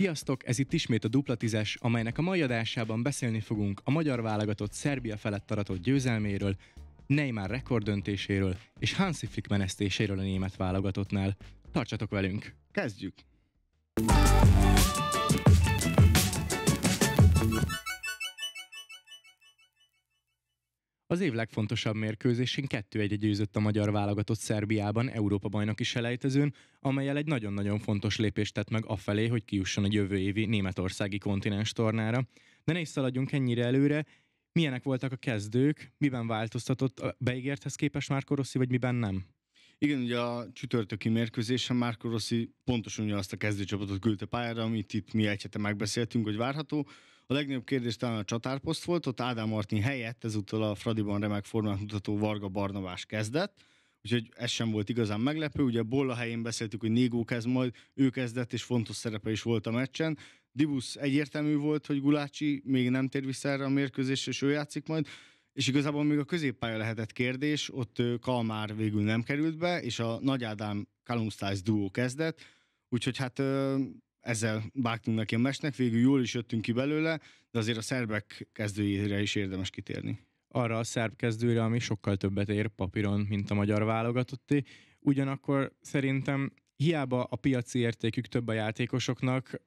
Sziasztok, ez itt ismét a Dupla Tízes, amelynek a mai adásában beszélni fogunk a magyar válogatott Szerbia felett aratott győzelméről, Neymar rekorddöntéséről és Hansi Flick menesztéséről a német válogatottnál. Tartsatok velünk! Kezdjük! Az év legfontosabb mérkőzésén 2-1 győzött a magyar válogatott Szerbiában Európa-bajnoki selejtezőn, amelyel egy nagyon-nagyon fontos lépést tett meg afelé, hogy kiusson a jövő évi németországi kontinens tornára. De ne is szaladjunk ennyire előre, milyenek voltak a kezdők, miben változtatott a beígérthez képest már Rossi, vagy miben nem? Igen, ugye a csütörtöki mérkőzésen Márko Rossi pontosan ugyanazt a kezdőcsapatot küldte pályára, amit itt mi egy hete megbeszéltünk, hogy várható. A legnagyobb kérdés talán a csatárposzt volt, ott Ádám Martin helyett ezúttal a Fradiban remek formát mutató Varga Barnabás kezdett, úgyhogy ez sem volt igazán meglepő. Ugye Bolla helyén beszéltük, hogy Négó kezd majd, ő kezdett, és fontos szerepe is volt a meccsen. Dibusz egyértelmű volt, hogy Gulácsi még nem tér vissza erre a mérkőzés, és ő játszik majd. És igazából még a középpálya lehetett kérdés, ott Kalmár végül nem került be, és a Nagy Ádám Kalumstász duó kezdett, úgyhogy hát ezzel vágtunk neki a mesnek, végül jól is jöttünk ki belőle, de azért a szerbek kezdőjére is érdemes kitérni. Arra a szerb kezdőre, ami sokkal többet ér papíron, mint a magyar válogatotti. Ugyanakkor szerintem hiába a piaci értékük több a játékosoknak,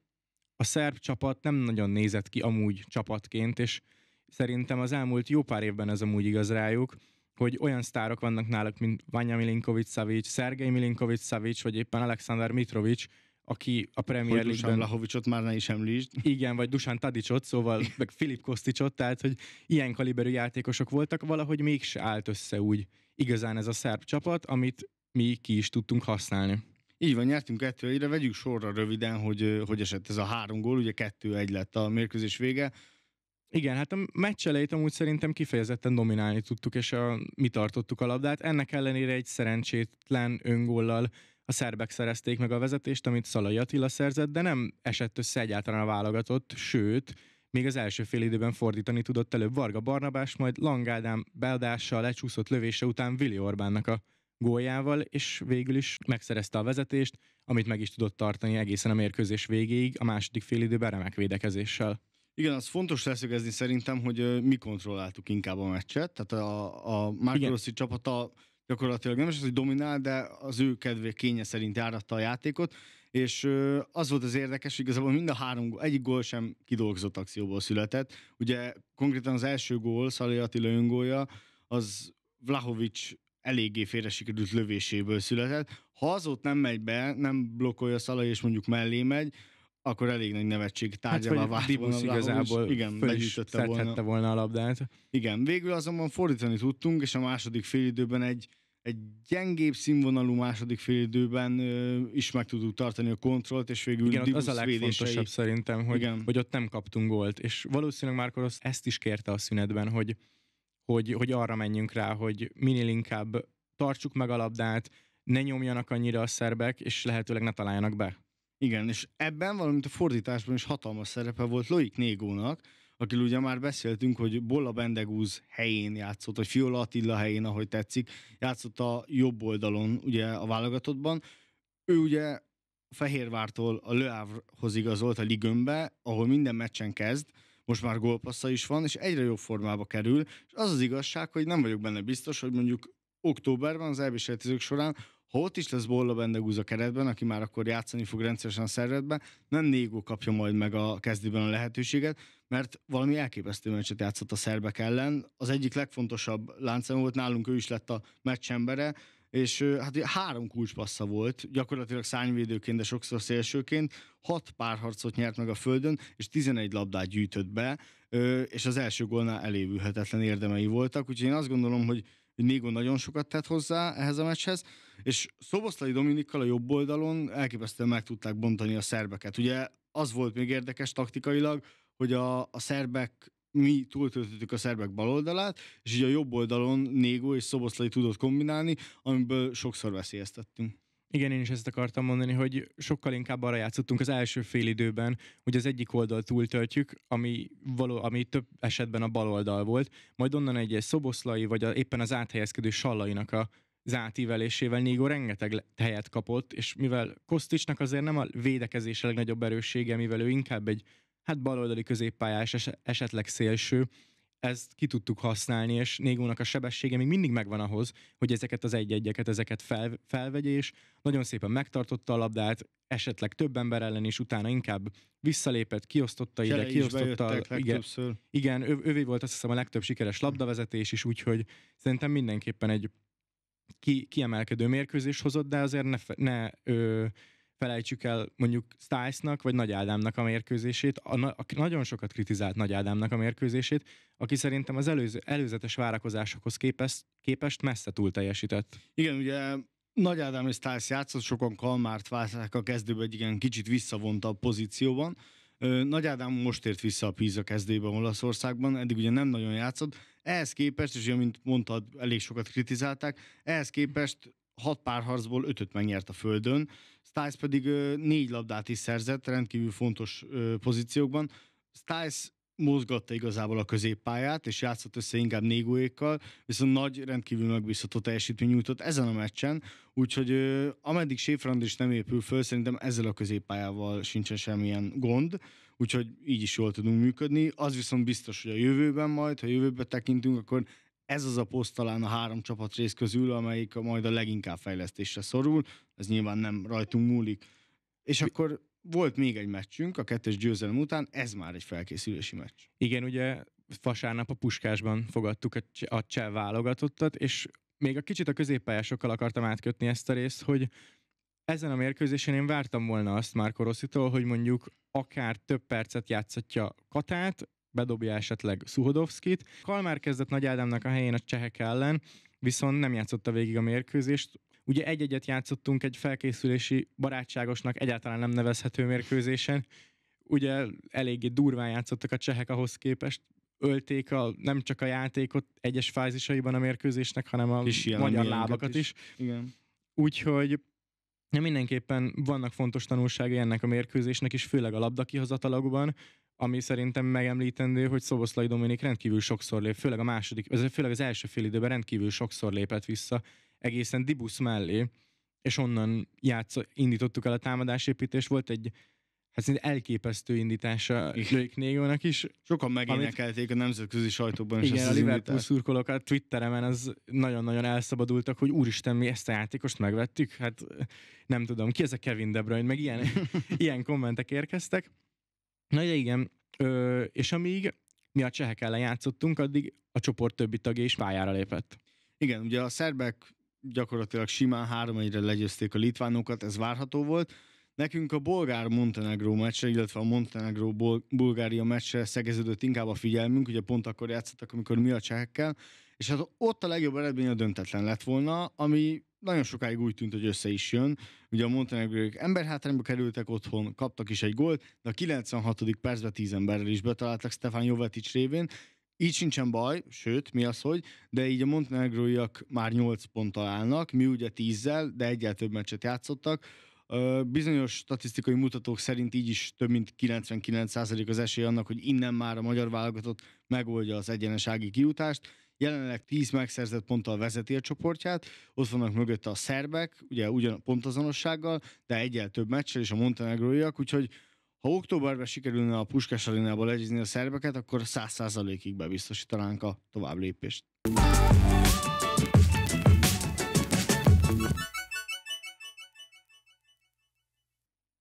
a szerb csapat nem nagyon nézett ki amúgy csapatként, és szerintem az elmúlt jó pár évben ez amúgy igaz rájuk, hogy olyan sztárok vannak náluk, mint Vanya Milinkovic-Savic, Szergej Milinkovic-Savic, vagy éppen Alexander Mitrovic, aki a Premier League-ben... Dusan Lahovicsot már ne is említsd. Igen, vagy Dusan Tadicsot, szóval meg Filip Kosticsot, tehát hogy ilyen kaliberű játékosok voltak, valahogy mégse állt össze úgy igazán ez a szerb csapat, amit mi ki is tudtunk használni. Így van, nyertünk kettő egyre, vegyük sorra röviden, hogy hogy esett ez a három gól, ugye kettő egy lett a mérkőzés vége. Igen, hát a meccs elejét amúgy szerintem kifejezetten dominálni tudtuk, és a, mi tartottuk a labdát. Ennek ellenére egy szerencsétlen öngollal a szerbek szerezték meg a vezetést, amit Szalai Attila szerzett, de nem esett össze egyáltalán a válogatott, sőt, még az első fél időben fordítani tudott előbb Varga Barnabás, majd Langádám beadással lecsúszott lövése után Vili Orbánnak a góljával, és végül is megszerezte a vezetést, amit meg is tudott tartani egészen a mérkőzés végéig, a második fél időben remek védekezéssel. Igen, az fontos leszögezni szerintem, hogy mi kontrolláltuk inkább a meccset, tehát a, a Márkoroszi csapata gyakorlatilag nem is az, hogy dominál, de az ő kedvé kénye szerint járatta a játékot, és az volt az érdekes, hogy igazából mind a három, egyik gól sem kidolgozott akcióból született. Ugye konkrétan az első gól, Szalé Attila öngólja, az Vlahovics eléggé félre sikerült lövéséből született. Ha az ott nem megy be, nem blokkolja Szalai és mondjuk mellé megy, akkor elég nagy nevetség tárgyává hát, vált volna. igazából igen, föl is volna. volna a labdát. Igen, végül azonban fordítani tudtunk, és a második félidőben egy, egy gyengébb színvonalú második félidőben ö, is meg tudtuk tartani a kontrollt, és végül Igen, az a legfontosabb védései. szerintem, hogy, Igen. hogy ott nem kaptunk gólt, és valószínűleg már Korosz ezt is kérte a szünetben, hogy, hogy, hogy arra menjünk rá, hogy minél inkább tartsuk meg a labdát, ne nyomjanak annyira a szerbek, és lehetőleg ne találjanak be. Igen, és ebben, valamint a fordításban is hatalmas szerepe volt Loik Négónak, akiről ugye már beszéltünk, hogy Bolla Bendegúz helyén játszott, vagy Fiola Attila helyén, ahogy tetszik, játszott a jobb oldalon, ugye a válogatottban. Ő ugye Fehérvártól a Le igazolt a Ligönbe, ahol minden meccsen kezd, most már gólpassza is van, és egyre jobb formába kerül, és az az igazság, hogy nem vagyok benne biztos, hogy mondjuk októberben az elviseltizők során ha ott is lesz Bolla Bendegúz a keretben, aki már akkor játszani fog rendszeresen a szervetben, nem Négó kapja majd meg a kezdőben a lehetőséget, mert valami elképesztő meccset játszott a szerbek ellen. Az egyik legfontosabb láncem volt, nálunk ő is lett a meccsembere, és hát három kulcspassza volt, gyakorlatilag szányvédőként, de sokszor szélsőként, hat párharcot nyert meg a földön, és 11 labdát gyűjtött be, és az első gólnál elévülhetetlen érdemei voltak, úgyhogy én azt gondolom, hogy Négo nagyon sokat tett hozzá ehhez a meccshez, és Szoboszlai Dominikkal a jobb oldalon elképesztően meg tudták bontani a szerbeket. Ugye az volt még érdekes taktikailag, hogy a, a szerbek mi túltöltöttük a szerbek baloldalát, és így a jobb oldalon négo és Szoboszlai tudott kombinálni, amiből sokszor veszélyeztettünk. Igen, én is ezt akartam mondani, hogy sokkal inkább arra játszottunk az első fél időben, hogy az egyik oldal túltöltjük, ami, való, ami több esetben a bal oldal volt, majd onnan egy, egy szoboszlai, vagy a, éppen az áthelyezkedő sallainak a átívelésével Négó rengeteg helyet kapott, és mivel Kosticsnak azért nem a védekezés a legnagyobb erőssége, mivel ő inkább egy hát baloldali középpályás, esetleg szélső, ezt ki tudtuk használni, és Négónak a sebessége még mindig megvan ahhoz, hogy ezeket az egy-egyeket, ezeket fel, felvegye, és nagyon szépen megtartotta a labdát, esetleg több ember ellen is, utána inkább visszalépett, kiosztotta ide, kiosztotta. Igen, igen ő, ővé volt azt hiszem a legtöbb sikeres labdavezetés is, úgyhogy szerintem mindenképpen egy ki, kiemelkedő mérkőzés hozott, de azért ne, ne ö, felejtsük el mondjuk Stice-nak vagy Nagy Ádámnak a mérkőzését, a, a, nagyon sokat kritizált Nagy Ádámnak a mérkőzését, aki szerintem az előző, előzetes várakozásokhoz képest, képest messze túl teljesített. Igen, ugye Nagy Ádám és Stice játszott, sokan Kalmárt válták a kezdőben egy igen kicsit visszavonta a pozícióban, nagy Ádám most ért vissza a Pisa kezdébe Olaszországban, eddig ugye nem nagyon játszott. Ehhez képest, és amint mondtad, elég sokat kritizálták, ehhez képest hat párharcból ötöt megnyert a földön, Stiles pedig négy labdát is szerzett rendkívül fontos pozíciókban. Stiles mozgatta igazából a középpályát, és játszott össze inkább Négóékkal, viszont nagy, rendkívül megbízható teljesítmény nyújtott ezen a meccsen, úgyhogy ö, ameddig Séfrand is nem épül föl, szerintem ezzel a középpályával sincsen semmilyen gond, úgyhogy így is jól tudunk működni. Az viszont biztos, hogy a jövőben majd, ha jövőbe tekintünk, akkor ez az a poszt talán a három csapat rész közül, amelyik majd a leginkább fejlesztésre szorul, ez nyilván nem rajtunk múlik. És akkor volt még egy meccsünk a kettes győzelem után, ez már egy felkészülési meccs. Igen, ugye vasárnap a Puskásban fogadtuk a cseh válogatottat, és még a kicsit a középpályásokkal akartam átkötni ezt a részt, hogy ezen a mérkőzésen én vártam volna azt már Rosszitól, hogy mondjuk akár több percet játszatja Katát, bedobja esetleg Szuhodovszkit. Kalmár kezdett Nagy Ádámnak a helyén a csehek ellen, viszont nem játszotta végig a mérkőzést, Ugye egy-egyet játszottunk egy felkészülési barátságosnak egyáltalán nem nevezhető mérkőzésen. Ugye eléggé durván játszottak a csehek ahhoz képest, ölték a, nem csak a játékot egyes fázisaiban a mérkőzésnek, hanem a Kis magyar lábakat is. is. Igen. Úgyhogy mindenképpen vannak fontos tanulságai ennek a mérkőzésnek is, főleg a kihozatalagban ami szerintem megemlítendő, hogy Szoboszlai Dominik rendkívül sokszor lép, főleg a második, főleg az első fél időben rendkívül sokszor lépett vissza, egészen Dibusz mellé, és onnan játsz, indítottuk el a támadásépítést. Volt egy hát szinte elképesztő indítása Lőik Négónak is. Sokan megénekelték amit, a nemzetközi sajtóban is igen, ezt a Liverpool szurkolók a Twitteremen az nagyon-nagyon elszabadultak, hogy úristen, mi ezt a játékost megvettük. Hát nem tudom, ki ez a Kevin De Bruyne, meg ilyen, ilyen kommentek érkeztek. Na ugye igen, Ö, és amíg mi a csehek ellen játszottunk, addig a csoport többi tagja is pályára lépett. Igen, ugye a szerbek gyakorlatilag simán 3 1 legyőzték a litvánokat, ez várható volt. Nekünk a bolgár-montenegró meccse, illetve a montenegró-bulgária meccse szegeződött inkább a figyelmünk, ugye pont akkor játszottak, amikor mi a csehekkel, és hát ott a legjobb eredmény a döntetlen lett volna, ami nagyon sokáig úgy tűnt, hogy össze is jön. Ugye a montenegrók emberhátrányba kerültek otthon, kaptak is egy gólt, de a 96. percben 10 emberrel is betaláltak Stefan Jovetic révén, így sincsen baj, sőt, mi az, hogy, de így a montenegróiak már 8 ponttal állnak, mi ugye 10-zel, de egyáltalán több meccset játszottak. Bizonyos statisztikai mutatók szerint így is több mint 99% az esély annak, hogy innen már a magyar válogatott megoldja az egyenesági kiutást. Jelenleg 10 megszerzett ponttal vezeti a csoportját, ott vannak mögötte a szerbek, ugye ugyan pontazonossággal, de egyel több meccsel, és a montenegróiak, úgyhogy ha októberben sikerülne a Puskás Arénába legyőzni a szerbeket, akkor 100%-ig bebiztosítanánk a tovább lépést.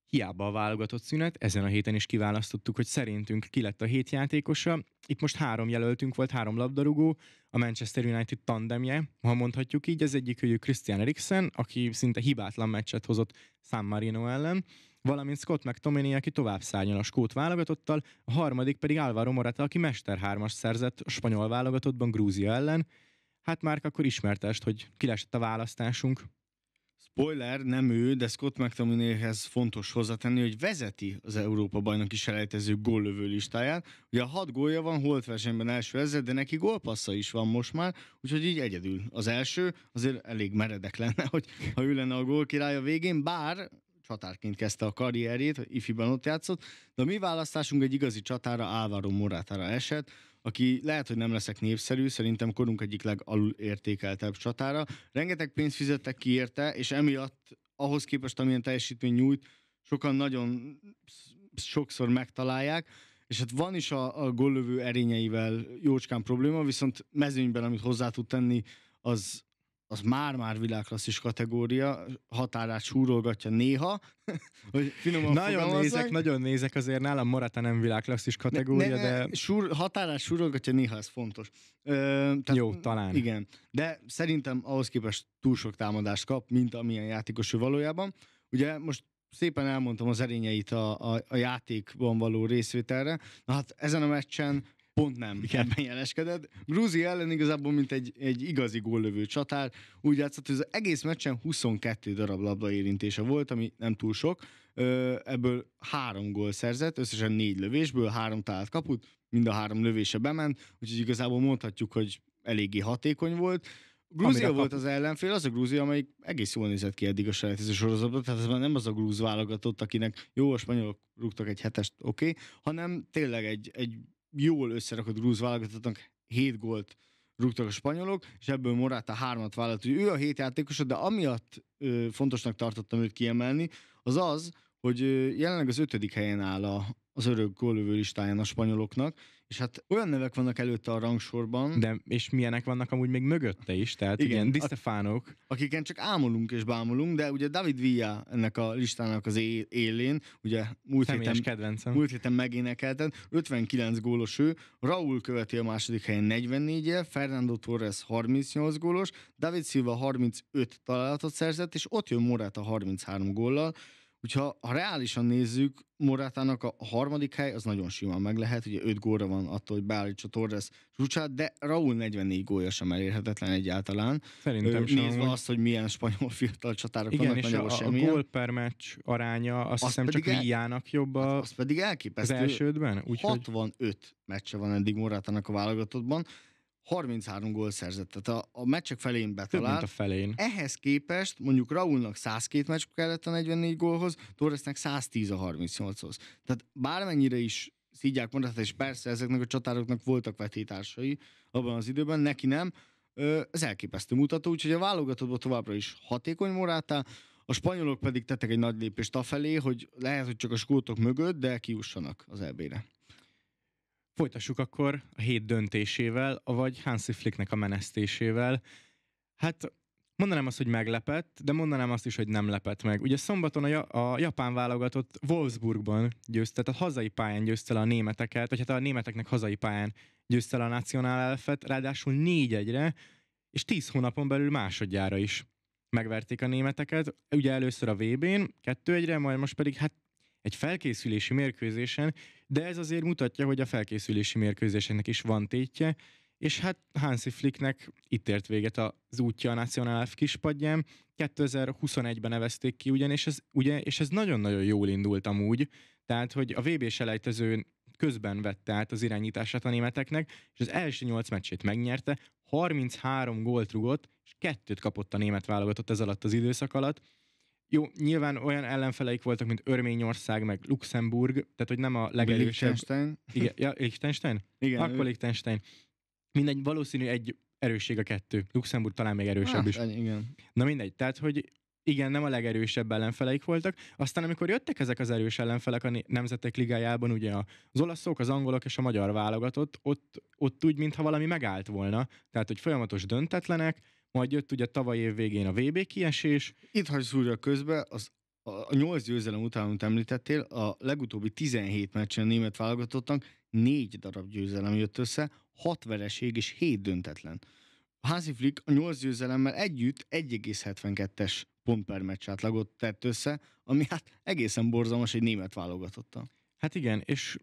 Hiába a válogatott szünet, ezen a héten is kiválasztottuk, hogy szerintünk ki lett a hét játékosa. Itt most három jelöltünk volt, három labdarúgó, a Manchester United tandemje, ha mondhatjuk így, az egyik hogy Christian Eriksen, aki szinte hibátlan meccset hozott San Marino ellen, valamint Scott McTominay, aki tovább szálljon a skót válogatottal, a harmadik pedig Álvaro Morata, aki mesterhármas szerzett a spanyol válogatottban Grúzia ellen. Hát már akkor ismertest, hogy ki a választásunk. Spoiler, nem ő, de Scott McTominayhez fontos hozzátenni, hogy vezeti az Európa bajnoki selejtező góllövő listáját. Ugye a hat gólja van, holt versenyben első ezzel, de neki gólpassza is van most már, úgyhogy így egyedül. Az első azért elég meredek lenne, hogy ha ő lenne a gól királya végén, bár csatárként kezdte a karrierjét, ifiban ott játszott, de a mi választásunk egy igazi csatára, Álvaro Morátára esett, aki lehet, hogy nem leszek népszerű, szerintem korunk egyik legalul értékeltebb csatára. Rengeteg pénzt fizettek ki érte, és emiatt ahhoz képest, amilyen teljesítmény nyújt, sokan nagyon sokszor megtalálják, és hát van is a, a gollövő erényeivel jócskán probléma, viszont mezőnyben, amit hozzá tud tenni, az, az már-már világklasszis kategória, határát súrolgatja néha, hogy finoman Nagyon nézek, nagyon nézek, azért nálam Morata nem világklasszis kategória, ne, ne, de... Súr, határát súrolgatja néha, ez fontos. Ö, tehát, Jó, talán. Igen, de szerintem ahhoz képest túl sok támadást kap, mint amilyen játékos ő valójában. Ugye most szépen elmondtam az erényeit a, a, a játékban való részvételre. Na hát ezen a meccsen pont nem Igen. ebben jeleskedett. Grúzi ellen igazából, mint egy, egy igazi góllövő csatár, úgy látszott, hogy az egész meccsen 22 darab labda érintése volt, ami nem túl sok. Ebből három gól szerzett, összesen négy lövésből, három talált kaput, mind a három lövése bement, úgyhogy igazából mondhatjuk, hogy eléggé hatékony volt. Grúzia Amire volt kap... az ellenfél, az a Grúzia, amelyik egész jól nézett ki eddig a selejtező sorozatban, tehát ez már nem az a grúz válogatott, akinek jó, a spanyolok rúgtak egy hetest, oké, okay, hanem tényleg egy, egy jól összerakott grúz válogatottnak 7 gólt rúgtak a spanyolok, és ebből Morata hármat vállalt, hogy ő a hét játékosa, de amiatt ö, fontosnak tartottam őt kiemelni, az az, hogy jelenleg az ötödik helyen áll a, az örök gólövő listáján a spanyoloknak, és hát olyan nevek vannak előtte a rangsorban. De és milyenek vannak amúgy még mögötte is, tehát igen, ilyen disztefánok. Akiken csak ámulunk és bámulunk, de ugye David Villa ennek a listának az é- élén, ugye múlt héten, kedvencem. múlt héten megénekelted, 59 gólos ő, Raúl követi a második helyen 44 el Fernando Torres 38 gólos, David Silva 35 találatot szerzett, és ott jön Morata 33 góllal, Úgyha ha reálisan nézzük, Morátának a harmadik hely az nagyon simán meg lehet, ugye 5 góra van attól, hogy beállítsa Torres csúcsát, de Raúl 44 gólya sem elérhetetlen egyáltalán. Szerintem sem. Nézve azt, hogy milyen spanyol fiatal csatárok Igen, vannak, és a, a gól per meccs aránya, azt, azt hiszem csak el, Villának jobb a, az pedig elképesztő. az elsődben. Úgy, 65 hogy... meccse van eddig Morátának a válogatottban, 33 gól szerzett, tehát a, a meccsek felén betalált. Több, a felén. Ehhez képest mondjuk Raulnak 102 meccs kellett a 44 gólhoz, Torresnek 110 a 38-hoz. Tehát bármennyire is szígyák mondatát, és persze ezeknek a csatároknak voltak vetétársai abban az időben, neki nem, ez elképesztő mutató, úgyhogy a válogatottban továbbra is hatékony morátá, a spanyolok pedig tettek egy nagy lépést afelé, hogy lehet, hogy csak a skótok mögött, de kiussanak az EB-re. Folytassuk akkor a hét döntésével, vagy Hansi Flicknek a menesztésével. Hát mondanám azt, hogy meglepett, de mondanám azt is, hogy nem lepett meg. Ugye szombaton a, ja- a japán válogatott Wolfsburgban győzte, tehát hazai pályán győzte le a németeket, vagy hát a németeknek hazai pályán győzte le a nacionál Elfet, ráadásul négy egyre és tíz hónapon belül másodjára is megverték a németeket. Ugye először a vb n kettő egyre, majd most pedig hát egy felkészülési mérkőzésen, de ez azért mutatja, hogy a felkészülési mérkőzésének is van tétje, és hát Hansi Flicknek itt ért véget az útja a National F kispadján. 2021-ben nevezték ki ugyan, és ez, ugye, és ez nagyon-nagyon jól indult amúgy, tehát hogy a vb selejtező közben vette át az irányítását a németeknek, és az első nyolc meccsét megnyerte, 33 gólt rugott, és kettőt kapott a német válogatott ez alatt az időszak alatt, jó, nyilván olyan ellenfeleik voltak, mint Örményország, meg Luxemburg, tehát hogy nem a legerősebb... Liechtenstein. Igen, ja, Liechtenstein? Igen. Akkor Liechtenstein. Mindegy, valószínű egy erősség a kettő. Luxemburg talán még erősebb hát, is. Igen. Na mindegy, tehát hogy igen, nem a legerősebb ellenfeleik voltak. Aztán amikor jöttek ezek az erős ellenfelek a Nemzetek Ligájában, ugye az olaszok, az angolok és a magyar válogatott, ott, ott úgy, mintha valami megállt volna. Tehát, hogy folyamatos döntetlenek, majd jött ugye tavaly év végén a VB kiesés. Itt hagysz szúrja közbe, az a nyolc győzelem után, amit említettél, a legutóbbi 17 meccsen német válogatottan négy darab győzelem jött össze, hat vereség és hét döntetlen. Házi Flick a nyolc győzelemmel együtt 1,72-es pont per meccs átlagot tett össze, ami hát egészen borzalmas egy német válogatotta. Hát igen, és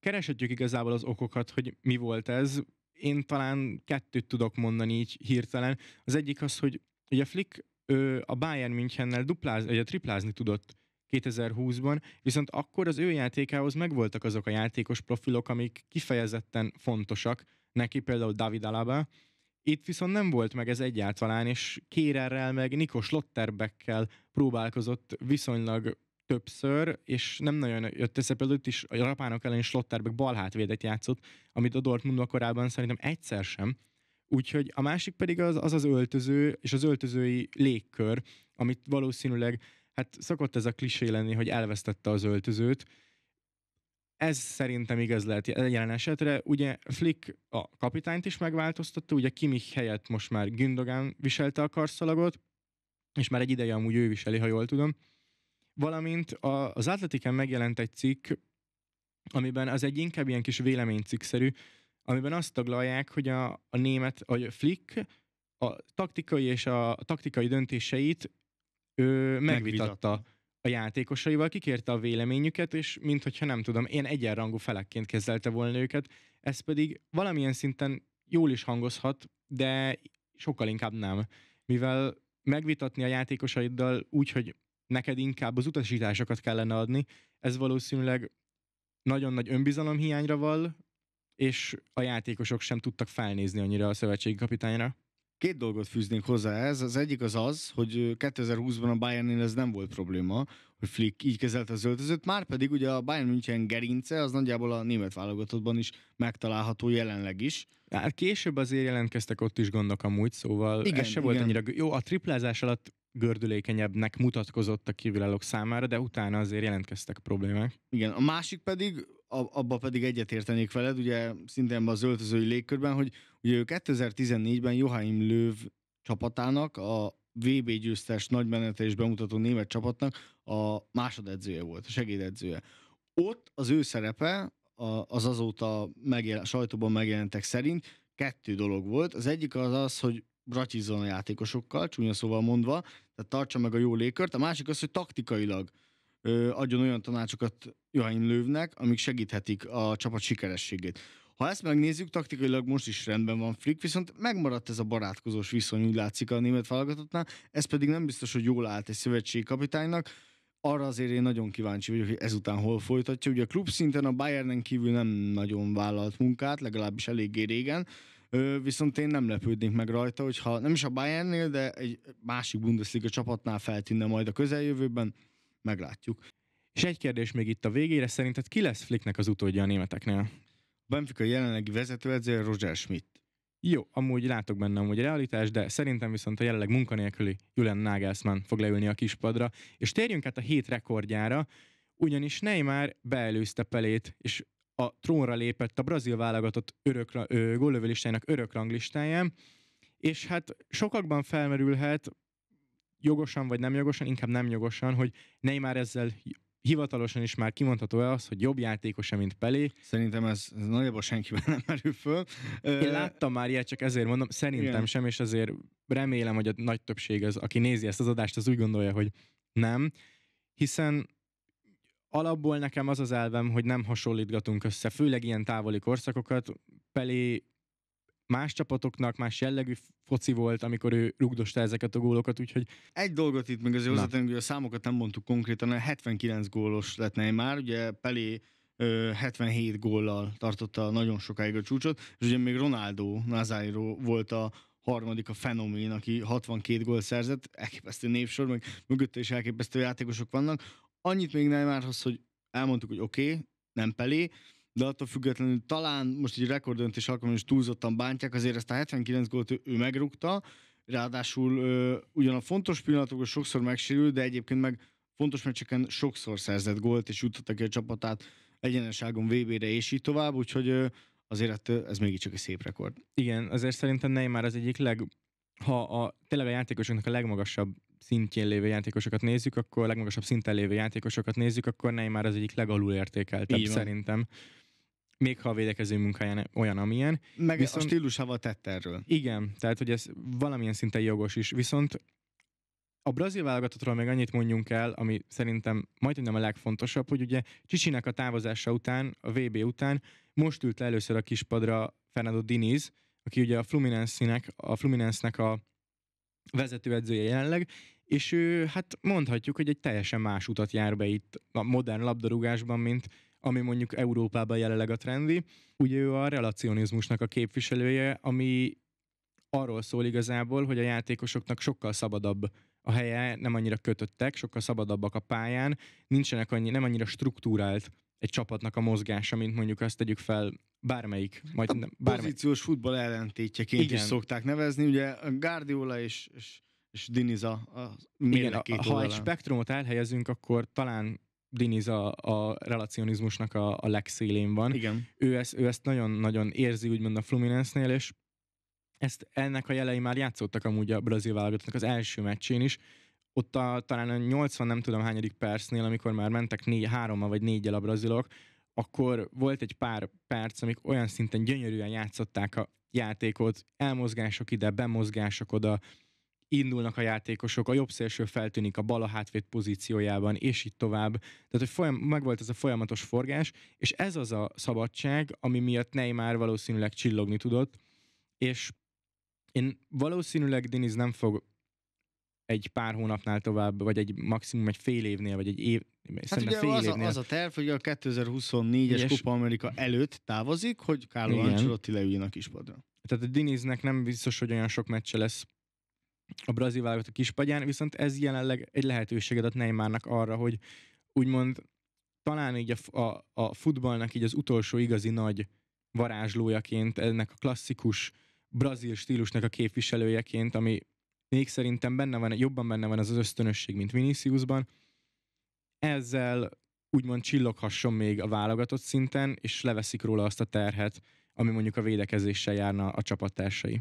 kereshetjük igazából az okokat, hogy mi volt ez én talán kettőt tudok mondani így hirtelen. Az egyik az, hogy ugye Flick ö, a Bayern Münchennel dupláz, ugye triplázni tudott 2020-ban, viszont akkor az ő játékához megvoltak azok a játékos profilok, amik kifejezetten fontosak, neki például David Alaba, itt viszont nem volt meg ez egyáltalán, és Kérerrel meg Nikos Lotterbekkel próbálkozott viszonylag többször, és nem nagyon jött össze, például is a japánok ellen Slotterbeck balhátvédet játszott, amit a Dortmund korábban szerintem egyszer sem. Úgyhogy a másik pedig az, az az öltöző, és az öltözői légkör, amit valószínűleg, hát szokott ez a klisé lenni, hogy elvesztette az öltözőt, ez szerintem igaz lehet jelen esetre. Ugye Flick a kapitányt is megváltoztatta, ugye Kimich helyett most már Gündogan viselte a karszalagot, és már egy ideje amúgy ő viseli, ha jól tudom. Valamint a, az Atletiken megjelent egy cikk, amiben az egy inkább ilyen kis véleménycikkszerű, amiben azt taglalják, hogy a, a német, a Flick a taktikai és a, a taktikai döntéseit ő megvitatta, megvitatta a játékosaival, kikérte a véleményüket, és minthogyha nem tudom, én egyenrangú felekként kezelte volna őket, ez pedig valamilyen szinten jól is hangozhat, de sokkal inkább nem. Mivel megvitatni a játékosaiddal úgy, hogy neked inkább az utasításokat kellene adni. Ez valószínűleg nagyon nagy hiányra val, és a játékosok sem tudtak felnézni annyira a szövetségi kapitányra. Két dolgot fűznék hozzá ez. Az egyik az az, hogy 2020-ban a Bayernnél ez nem volt probléma, hogy Flick így kezelte az öltözőt, már pedig ugye a Bayern München gerince az nagyjából a német válogatottban is megtalálható jelenleg is. Hát később azért jelentkeztek ott is gondok amúgy, szóval igen, ez se igen. volt annyira... Jó, a triplázás alatt gördülékenyebbnek mutatkozott a kívülállók számára, de utána azért jelentkeztek problémák. Igen, a másik pedig, abba pedig egyetértenék veled, ugye szintén a zöldözői légkörben, hogy Ugye ő 2014-ben Joachim Löw csapatának, a VB győztes nagy és bemutató német csapatnak a másodedzője volt, a segédedzője. Ott az ő szerepe, az azóta megjel, sajtóban megjelentek szerint kettő dolog volt. Az egyik az az, hogy bratizzon a játékosokkal, csúnya szóval mondva, tehát tartsa meg a jó légkört. A másik az, hogy taktikailag adjon olyan tanácsokat Joachim Lővnek, amik segíthetik a csapat sikerességét. Ha ezt megnézzük, taktikailag most is rendben van Flick, viszont megmaradt ez a barátkozós viszony, úgy látszik a német válogatottnál, ez pedig nem biztos, hogy jól állt egy szövetségi kapitánynak, arra azért én nagyon kíváncsi vagyok, hogy ezután hol folytatja. Ugye a klub szinten a Bayernen kívül nem nagyon vállalt munkát, legalábbis eléggé régen, viszont én nem lepődnék meg rajta, hogyha nem is a Bayernnél, de egy másik Bundesliga csapatnál feltűnne majd a közeljövőben, meglátjuk. És egy kérdés még itt a végére, szerinted ki lesz Flicknek az utódja a németeknél? Benfica jelenlegi vezetőedző Roger Schmidt. Jó, amúgy látok amúgy hogy realitás, de szerintem viszont a jelenleg munkanélküli Julian Nagelsmann fog leülni a kispadra, és térjünk át a hét rekordjára, ugyanis Neymar beelőzte Pelét, és a trónra lépett a brazil válogatott örök, góllövőlistájának örök ranglistáján, és hát sokakban felmerülhet, jogosan vagy nem jogosan, inkább nem jogosan, hogy Neymar ezzel hivatalosan is már kimondható-e az, hogy jobb játékos mint Pelé? Szerintem ez, ez nagyjából senkiben nem merül föl. Én láttam már ilyet, csak ezért mondom, szerintem Igen. sem, és azért remélem, hogy a nagy többség, az, aki nézi ezt az adást, az úgy gondolja, hogy nem, hiszen alapból nekem az az elvem, hogy nem hasonlítgatunk össze, főleg ilyen távoli korszakokat. Pelé más csapatoknak más jellegű foci volt, amikor ő rugdosta ezeket a gólokat, úgyhogy... Egy dolgot itt még azért hozzátenni, hogy a számokat nem mondtuk konkrétan, 79 gólos lett már, ugye Pelé 77 góllal tartotta nagyon sokáig a csúcsot, és ugye még Ronaldo Nazairo volt a harmadik a fenomén, aki 62 gól szerzett, elképesztő népsor, meg mögötte is elképesztő játékosok vannak. Annyit még nem már hogy elmondtuk, hogy oké, okay, nem Pelé, de attól függetlenül talán most egy rekordöntés alkalommal is túlzottan bántják, azért ezt a 79 gólt ő megrúgta, ráadásul ö, ugyan a fontos pillanatokon sokszor megsérült, de egyébként meg fontos meccseken sokszor szerzett gólt, és juttatta ki a csapatát egyeneságon VB-re, és így tovább, úgyhogy ö, azért hát, ez mégiscsak egy szép rekord. Igen, azért szerintem Neymar az egyik leg, ha a, tényleg a játékosoknak a legmagasabb szintjén lévő játékosokat nézzük, akkor a legmagasabb szinten lévő játékosokat nézzük, akkor Neymar az egyik legalul értékeltebb szerintem még ha a védekező munkáján olyan, amilyen. Meg viszont, a stílusával tett erről. Igen, tehát hogy ez valamilyen szinten jogos is. Viszont a brazil válogatottról még annyit mondjunk el, ami szerintem majdnem nem a legfontosabb, hogy ugye Csicsinek a távozása után, a VB után most ült le először a kispadra Fernando Diniz, aki ugye a Fluminense-nek, a Fluminense-nek a vezetőedzője jelenleg, és ő, hát mondhatjuk, hogy egy teljesen más utat jár be itt a modern labdarúgásban, mint ami mondjuk Európában jelenleg a trendi. Ugye ő a relacionizmusnak a képviselője, ami arról szól igazából, hogy a játékosoknak sokkal szabadabb a helye, nem annyira kötöttek, sokkal szabadabbak a pályán, nincsenek annyi, nem annyira struktúrált egy csapatnak a mozgása, mint mondjuk azt tegyük fel bármelyik. Majd, hát nem, bármelyik. Pozíciós futball ellentétjeként Igen. is szokták nevezni, ugye Guardiola és, és, és Diniza a, a Igen, a, ha egy spektrumot elhelyezünk, akkor talán Diniz a, a relacionizmusnak a, a legszélén van. Igen. Ő, ezt, ő ezt nagyon-nagyon érzi, úgymond a Fluminense-nél, és ezt, ennek a jelei már játszottak amúgy a brazil válogatottnak az első meccsén is. Ott a, talán a 80 nem tudom hányadik percnél, amikor már mentek négy, hárommal vagy négyel a brazilok, akkor volt egy pár perc, amik olyan szinten gyönyörűen játszották a játékot, elmozgások ide, bemozgások oda, indulnak a játékosok, a jobb szélső feltűnik a bal a hátvét pozíciójában, és így tovább. Tehát, hogy folyam, megvolt ez a folyamatos forgás, és ez az a szabadság, ami miatt Neymar valószínűleg csillogni tudott, és én valószínűleg Diniz nem fog egy pár hónapnál tovább, vagy egy maximum egy fél évnél, vagy egy év, Hát ugye fél az, évnél. A, az a terv, hogy a 2024-es és... Kupa Amerika előtt távozik, hogy Carlo Ancelotti leüljön a kispadra. Tehát a Diniznek nem biztos, hogy olyan sok meccse lesz a brazil válogatott kispadján, viszont ez jelenleg egy lehetőséget ad Neymarnak arra, hogy úgymond talán így a, a, a futballnak így az utolsó igazi nagy varázslójaként, ennek a klasszikus brazil stílusnak a képviselőjeként, ami még szerintem benne van, jobban benne van az az ösztönösség, mint Viniciusban, ezzel úgymond csilloghasson még a válogatott szinten, és leveszik róla azt a terhet, ami mondjuk a védekezéssel járna a csapattársai.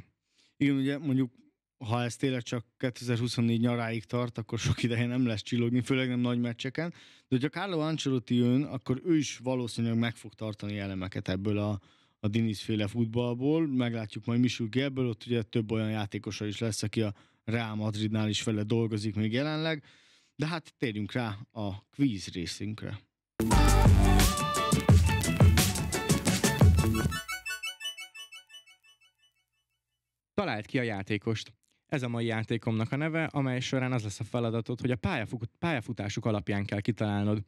Igen, ugye mondjuk ha ez tényleg csak 2024 nyaráig tart, akkor sok ideje nem lesz csillogni, főleg nem nagy meccseken. De hogyha Carlo Ancelotti jön, akkor ő is valószínűleg meg fog tartani elemeket ebből a, a Diniz féle futballból. Meglátjuk majd Michel Gébből, ott ugye több olyan játékosa is lesz, aki a Real Madridnál is vele dolgozik még jelenleg. De hát térjünk rá a quiz részünkre. Talált ki a játékost. Ez a mai játékomnak a neve, amely során az lesz a feladatod, hogy a pályafutásuk alapján kell kitalálnod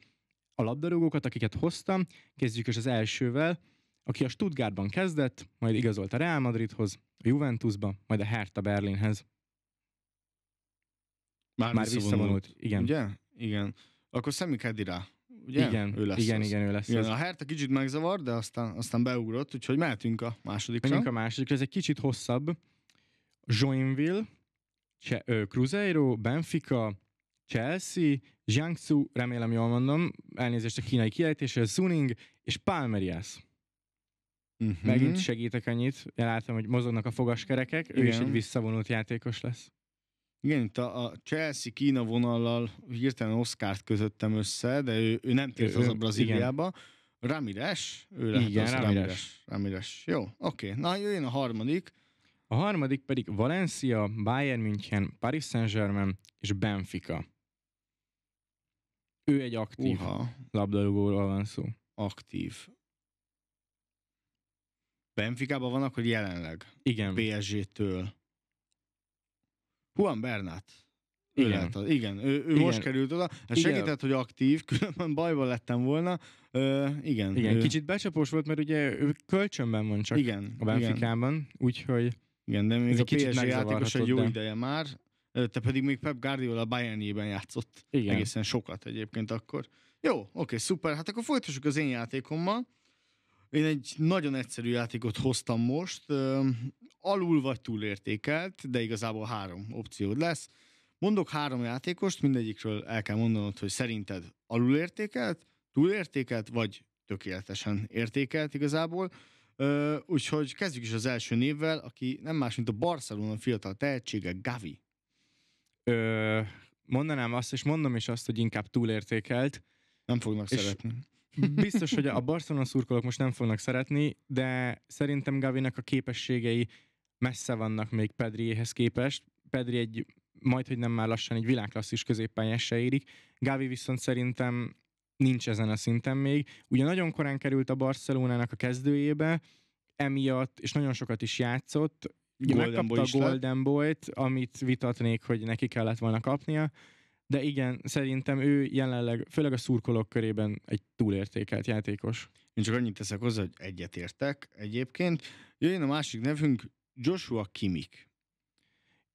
a labdarúgókat, akiket hoztam. Kezdjük is az elsővel, aki a Stuttgartban kezdett, majd igazolt a Real Madridhoz, a Juventusba, majd a Hertha Berlinhez. Már, Már visszavonult. Igen. Ugye? Igen. Akkor Semi Kedira. Ugye? Igen, ő lesz igen, az. igen, ő lesz igen, az. A Hertha kicsit megzavar, de aztán, aztán beugrott, úgyhogy mehetünk a másodikra. Menjünk a másodikra, ez egy kicsit hosszabb Joinville, Cse- ö, Cruzeiro, Benfica, Chelsea, Jiangsu, remélem jól mondom, elnézést a kínai kiejtésre, Suning és Palmerias. Uh-huh. Mhm. Megint segítek annyit, látom, hogy mozognak a fogaskerekek, Igen. ő is egy visszavonult játékos lesz. Igen, itt a, a Chelsea-Kína vonallal hirtelen Oszkárt közöttem össze, de ő, ő nem tért a Brazíliába. Ramirez, ő lehet Igen, az Ramirez. Ramirez. Jó, oké. Okay. Na, jöjjön a harmadik a harmadik pedig Valencia, Bayern München, Paris Saint-Germain és Benfica. Ő egy aktív Uha. labdarúgóról van szó. Aktív. Benficában vannak, hogy jelenleg. Igen. PSG-től. Juan Bernat. Ő igen. Lehet, igen, ő, ő igen. most került oda. Hát igen. segített, hogy aktív, különben bajban lettem volna. Ö, igen. Igen, ő... kicsit becsapós volt, mert ugye ő kölcsönben van csak igen. a Benficában, úgyhogy igen, de még Ez a PSG játékos egy jó de... ideje már, te pedig még Pep Guardiola Bayernjében játszott. Igen. Egészen sokat egyébként akkor. Jó, oké, szuper. Hát akkor folytassuk az én játékommal. Én egy nagyon egyszerű játékot hoztam most. Alul vagy túlértékelt, de igazából három opciód lesz. Mondok három játékost, mindegyikről el kell mondanod, hogy szerinted alulértékelt, túlértékelt, vagy tökéletesen értékelt igazából úgyhogy kezdjük is az első névvel, aki nem más, mint a Barcelona fiatal tehetsége, Gavi. Ö, mondanám azt, és mondom is azt, hogy inkább túlértékelt. Nem fognak és szeretni. Biztos, hogy a Barcelona szurkolók most nem fognak szeretni, de szerintem Gavinek a képességei messze vannak még Pedriéhez képest. Pedri egy majd, hogy nem már lassan egy világklasszis középpályás se érik. Gavi viszont szerintem nincs ezen a szinten még. Ugye nagyon korán került a Barcelonának a kezdőjébe, emiatt, és nagyon sokat is játszott, Ugye Golden megkapta Boy a Golden Boy-t, amit vitatnék, hogy neki kellett volna kapnia, de igen, szerintem ő jelenleg, főleg a szurkolók körében egy túlértékelt játékos. Én csak annyit teszek hozzá, hogy egyetértek egyébként. Jöjjön a másik nevünk, Joshua Kimik.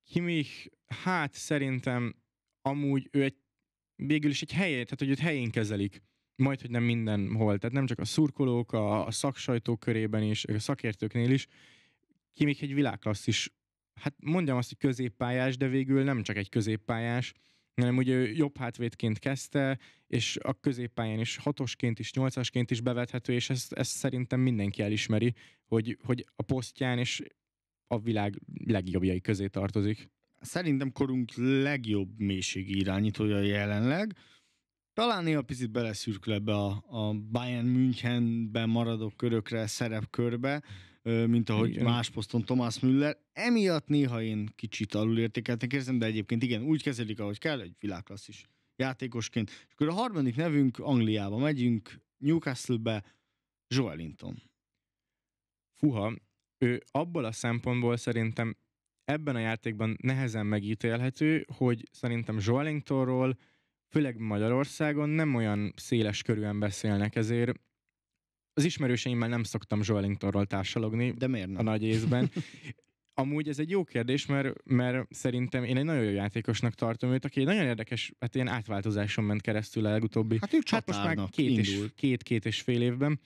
Kimik, hát szerintem amúgy ő egy végül is egy helyét, tehát hogy őt helyén kezelik majd, hogy nem mindenhol, tehát nem csak a szurkolók, a, a szaksajtók körében is, a szakértőknél is, ki még egy világklasszis, hát mondjam azt, hogy középpályás, de végül nem csak egy középpályás, hanem ugye jobb hátvétként kezdte, és a középpályán is hatosként is, nyolcasként is bevethető, és ezt, ezt szerintem mindenki elismeri, hogy, hogy a posztján és a világ legjobbjai közé tartozik szerintem korunk legjobb mélységi irányítója jelenleg. Talán néha picit beleszürkül ebbe a, a Bayern Münchenben maradó körökre, szerepkörbe, mint ahogy igen. más poszton Thomas Müller. Emiatt néha én kicsit alulértékeltnek érzem, de egyébként igen, úgy kezelik, ahogy kell, egy világklasszis játékosként. És akkor a harmadik nevünk Angliába megyünk, Newcastle-be, Joelinton. Fuha, ő abból a szempontból szerintem ebben a játékban nehezen megítélhető, hogy szerintem Zsolingtonról, főleg Magyarországon nem olyan széles körűen beszélnek, ezért az ismerőseimmel nem szoktam Zsolingtonról társalogni. De miért nem? A nagy észben. Amúgy ez egy jó kérdés, mert, mert szerintem én egy nagyon jó játékosnak tartom őt, aki egy nagyon érdekes, hát ilyen átváltozáson ment keresztül a legutóbbi. Hát ő hát most már két indult. és, két, két és fél évben.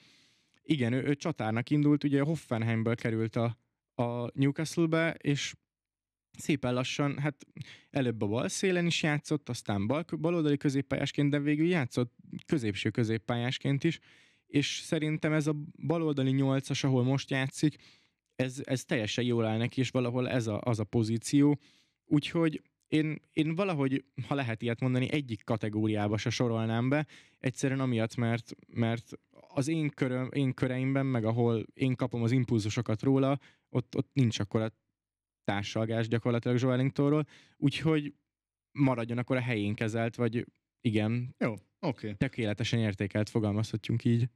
Igen, ő, ő csatárnak indult, ugye a Hoffenheimből került a, a Newcastle-be, és szépen lassan, hát előbb a bal szélen is játszott, aztán bal, baloldali középpályásként, de végül játszott középső középpályásként is, és szerintem ez a baloldali nyolcas, ahol most játszik, ez, ez teljesen jól áll neki, és valahol ez a, az a pozíció. Úgyhogy én, én valahogy, ha lehet ilyet mondani, egyik kategóriába se sorolnám be, egyszerűen amiatt, mert, mert az én, köröm, én köreimben, meg ahol én kapom az impulzusokat róla, ott, ott nincs a társalgás gyakorlatilag Joelingtonról, úgyhogy maradjon akkor a helyén kezelt, vagy igen. Jó, oké. Okay. Tökéletesen értékelt fogalmazhatjunk így.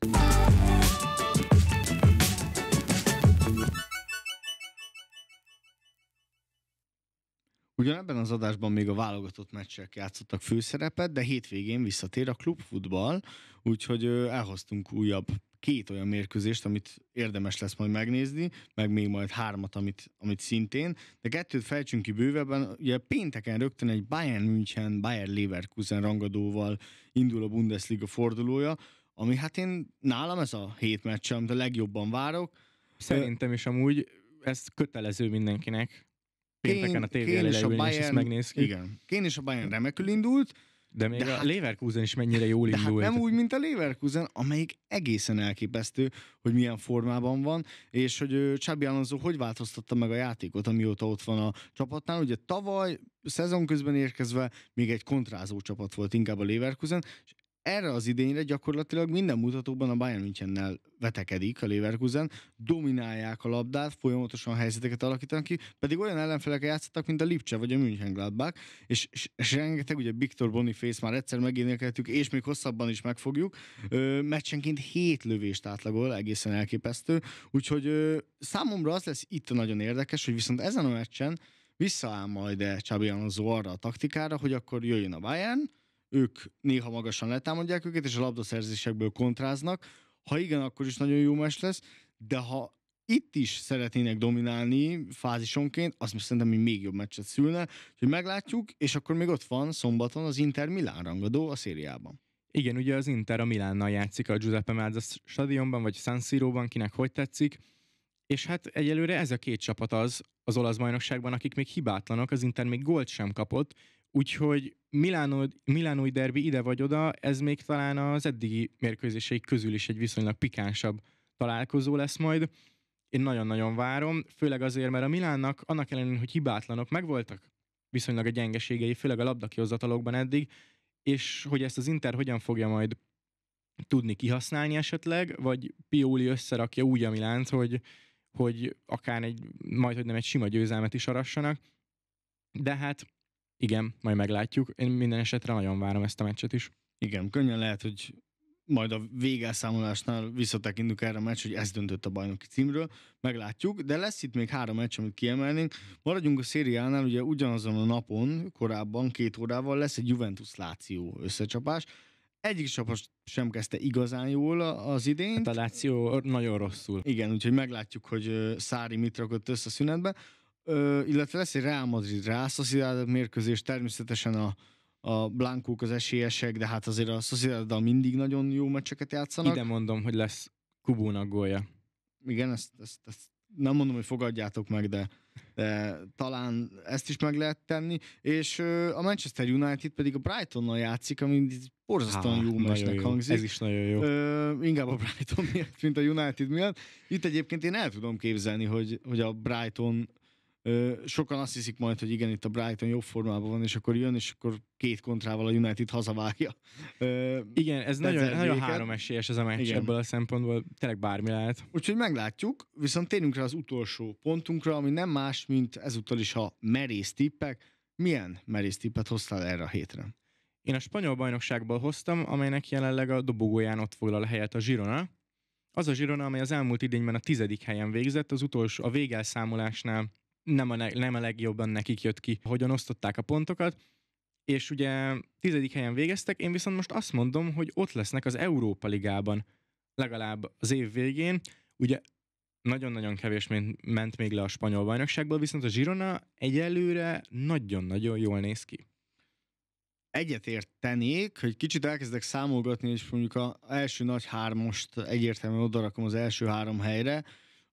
Ugyanebben az adásban még a válogatott meccsek játszottak főszerepet, de hétvégén visszatér a klubfutball, úgyhogy elhoztunk újabb két olyan mérkőzést, amit érdemes lesz majd megnézni, meg még majd hármat, amit, amit szintén, de kettőt fejtsünk ki bővebben. Ugye pénteken rögtön egy Bayern München, Bayern Leverkusen rangadóval indul a Bundesliga fordulója, ami hát én nálam ez a hét meccs, amit a legjobban várok. Szerintem is amúgy ez kötelező mindenkinek pénteken a tévé elé és Bayern, megnéz ki. Igen. Kén és a Bayern remekül indult, de még de a hát, Leverkusen is mennyire jól de hát indult. Hát nem úgy, mint a Leverkusen, amelyik egészen elképesztő, hogy milyen formában van, és hogy Csábi Alonso hogy változtatta meg a játékot, amióta ott van a csapatnál. Ugye tavaly szezon közben érkezve még egy kontrázó csapat volt inkább a Leverkusen, és erre az idényre gyakorlatilag minden mutatóban a Bayern Münchennel vetekedik a Leverkusen, dominálják a labdát, folyamatosan helyzeteket alakítanak ki, pedig olyan ellenfelek játszottak, mint a Lipcse vagy a Gladbach, és, és, és rengeteg, ugye Viktor Boniface már egyszer megénekeltük, és még hosszabban is megfogjuk, ö, meccsenként hét lövést átlagol, egészen elképesztő, úgyhogy ö, számomra az lesz itt nagyon érdekes, hogy viszont ezen a meccsen visszaáll majd Csabi Alonso arra a taktikára, hogy akkor jöjjön a Bayern, ők néha magasan letámadják őket, és a labdaszerzésekből kontráznak. Ha igen, akkor is nagyon jó mes lesz, de ha itt is szeretnének dominálni fázisonként, azt most szerintem, hogy még jobb meccset szülne, hogy meglátjuk, és akkor még ott van szombaton az Inter Milán rangadó a szériában. Igen, ugye az Inter a Milánnal játszik a Giuseppe Meazza stadionban, vagy San Siroban kinek hogy tetszik, és hát egyelőre ez a két csapat az az olasz bajnokságban, akik még hibátlanok, az Inter még gólt sem kapott, Úgyhogy Milánó, Milánói derbi ide vagy oda, ez még talán az eddigi mérkőzéseik közül is egy viszonylag pikánsabb találkozó lesz majd. Én nagyon-nagyon várom, főleg azért, mert a Milánnak annak ellenére, hogy hibátlanok megvoltak viszonylag a gyengeségei, főleg a labdakihozatalokban eddig, és hogy ezt az Inter hogyan fogja majd tudni kihasználni esetleg, vagy Pioli összerakja úgy a Milánt, hogy, hogy akár egy, majd, hogy nem egy sima győzelmet is arassanak. De hát igen, majd meglátjuk. Én minden esetre nagyon várom ezt a meccset is. Igen, könnyen lehet, hogy majd a végelszámolásnál visszatekintünk erre a meccs, hogy ez döntött a bajnoki címről, meglátjuk, de lesz itt még három meccs, amit kiemelnénk. Maradjunk a szériánál, ugye ugyanazon a napon, korábban, két órával lesz egy Juventus-Láció összecsapás, egyik csapat sem kezdte igazán jól az idén. Hát a Láció nagyon rosszul. Igen, úgyhogy meglátjuk, hogy Szári mit rakott össze a szünetbe. Ö, illetve lesz egy Real Madrid Real Sociedad mérkőzés, természetesen a, a Blankók az esélyesek, de hát azért a Sociedaddal mindig nagyon jó meccseket játszanak. Ide mondom, hogy lesz Kubónak gólja. Igen, ezt, ezt, ezt nem mondom, hogy fogadjátok meg, de, de talán ezt is meg lehet tenni. És a Manchester United pedig a Brightonnal játszik, ami borzasztóan ah, jó meccsnek hangzik. Ez is nagyon jó. Ö, inkább a Brighton miatt, mint a United miatt. Itt egyébként én el tudom képzelni, hogy, hogy a Brighton sokan azt hiszik majd, hogy igen, itt a Brighton jobb formában van, és akkor jön, és akkor két kontrával a United hazavágja. Igen, ez nagyon, nagyon három esélyes ez a meccs igen. ebből a szempontból, tényleg bármi lehet. Úgyhogy meglátjuk, viszont térjünk rá az utolsó pontunkra, ami nem más, mint ezúttal is a merész tippek. Milyen merész tippet hoztál erre a hétre? Én a spanyol bajnokságból hoztam, amelynek jelenleg a dobogóján ott foglal helyet a Girona. Az a Girona, amely az elmúlt idényben a tizedik helyen végzett, az utolsó, a végelszámolásnál nem a, nem a legjobban nekik jött ki, hogyan osztották a pontokat, és ugye tizedik helyen végeztek, én viszont most azt mondom, hogy ott lesznek az Európa Ligában legalább az év végén. Ugye nagyon-nagyon kevés ment még le a spanyol bajnokságból, viszont a Girona egyelőre nagyon-nagyon jól néz ki. Egyetértenék, hogy kicsit elkezdek számolgatni, és mondjuk az első nagy hármost egyértelműen odarakom az első három helyre,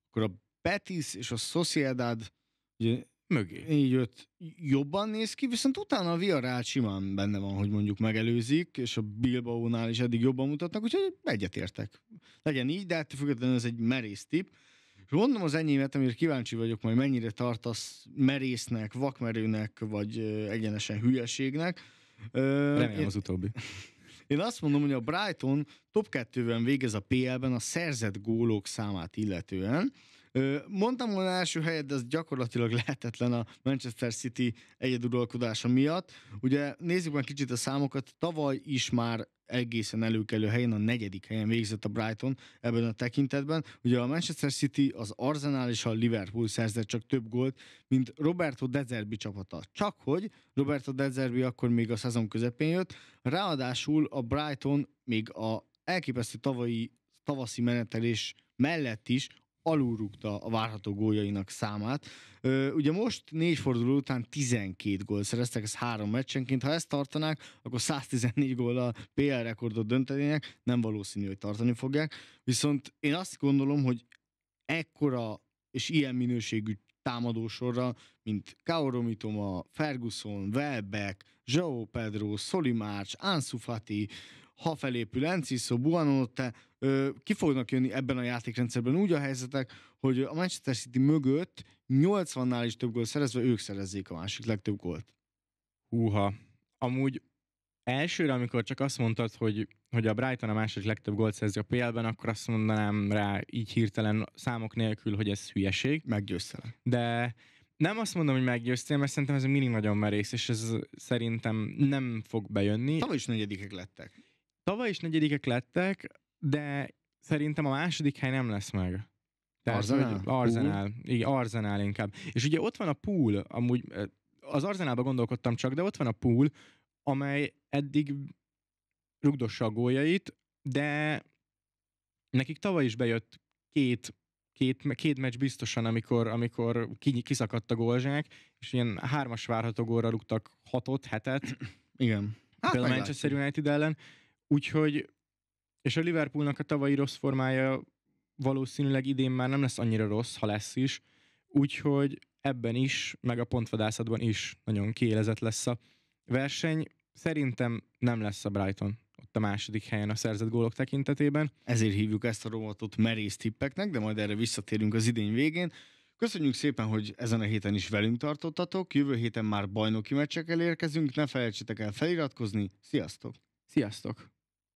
akkor a Betis és a Sociedad Ugye, mögé. Így jött, jobban néz ki, viszont utána a Villarreal simán benne van, hogy mondjuk megelőzik, és a Bilbao-nál is eddig jobban mutatnak, úgyhogy egyetértek. Legyen így, de ettől függetlenül ez egy merész tip. És mondom az enyémet, amire kíváncsi vagyok majd mennyire tartasz merésznek, vakmerőnek, vagy egyenesen hülyeségnek. Remélem az utóbbi. Én azt mondom, hogy a Brighton top 2-ben végez a PL-ben a szerzett gólok számát illetően, Mondtam volna első helyet, de ez gyakorlatilag lehetetlen a Manchester City egyeduralkodása miatt. Ugye nézzük meg kicsit a számokat, tavaly is már egészen előkelő helyen, a negyedik helyen végzett a Brighton ebben a tekintetben. Ugye a Manchester City, az Arsenal és a Liverpool szerzett csak több gólt, mint Roberto De Zerbi csapata. Csak hogy Roberto De Zerbi akkor még a szezon közepén jött, ráadásul a Brighton még a elképesztő tavalyi, tavaszi menetelés mellett is alulrúgta a várható góljainak számát. Ö, ugye most négy forduló után 12 gól szereztek, ez három meccsenként. Ha ezt tartanák, akkor 114 gól a PL rekordot döntenének, nem valószínű, hogy tartani fogják. Viszont én azt gondolom, hogy ekkora és ilyen minőségű támadósorra, mint Kaoro Mitoma, Ferguson, Welbeck, João Pedro, Solimács, Ansu Fati, ha felépül Enciso, Buanonotte, ki fognak jönni ebben a játékrendszerben úgy a helyzetek, hogy a Manchester City mögött 80-nál is több gólt szerezve ők szerezzék a másik legtöbb gólt. Húha. Amúgy elsőre, amikor csak azt mondtad, hogy, hogy a Brighton a második legtöbb gólt szerzi a PL-ben, akkor azt mondanám rá így hirtelen számok nélkül, hogy ez hülyeség. Meggyőztelek. De nem azt mondom, hogy meggyőztél, mert szerintem ez mindig nagyon merész, és ez szerintem nem fog bejönni. Tavaly is negyedikek lettek. Tavaly is negyedikek lettek, de szerintem a második hely nem lesz meg. Arzenál? Arzenál. Igen, Arzenál inkább. És ugye ott van a pool, amúgy az Arzenálba gondolkodtam csak, de ott van a pool, amely eddig rugdossa a góljait, de nekik tavaly is bejött két, két, két meccs biztosan, amikor, amikor kiszakadt a gólzsák, és ilyen hármas várható gólra rúgtak hatot, hetet. Igen. Hát Például a Manchester United ellen, Úgyhogy, és a Liverpoolnak a tavalyi rossz formája valószínűleg idén már nem lesz annyira rossz, ha lesz is, úgyhogy ebben is, meg a pontvadászatban is nagyon kiélezett lesz a verseny. Szerintem nem lesz a Brighton ott a második helyen a szerzett gólok tekintetében. Ezért hívjuk ezt a rovatot merész tippeknek, de majd erre visszatérünk az idény végén. Köszönjük szépen, hogy ezen a héten is velünk tartottatok. Jövő héten már bajnoki meccsekkel érkezünk. Ne felejtsetek el feliratkozni. Sziasztok! Sziasztok!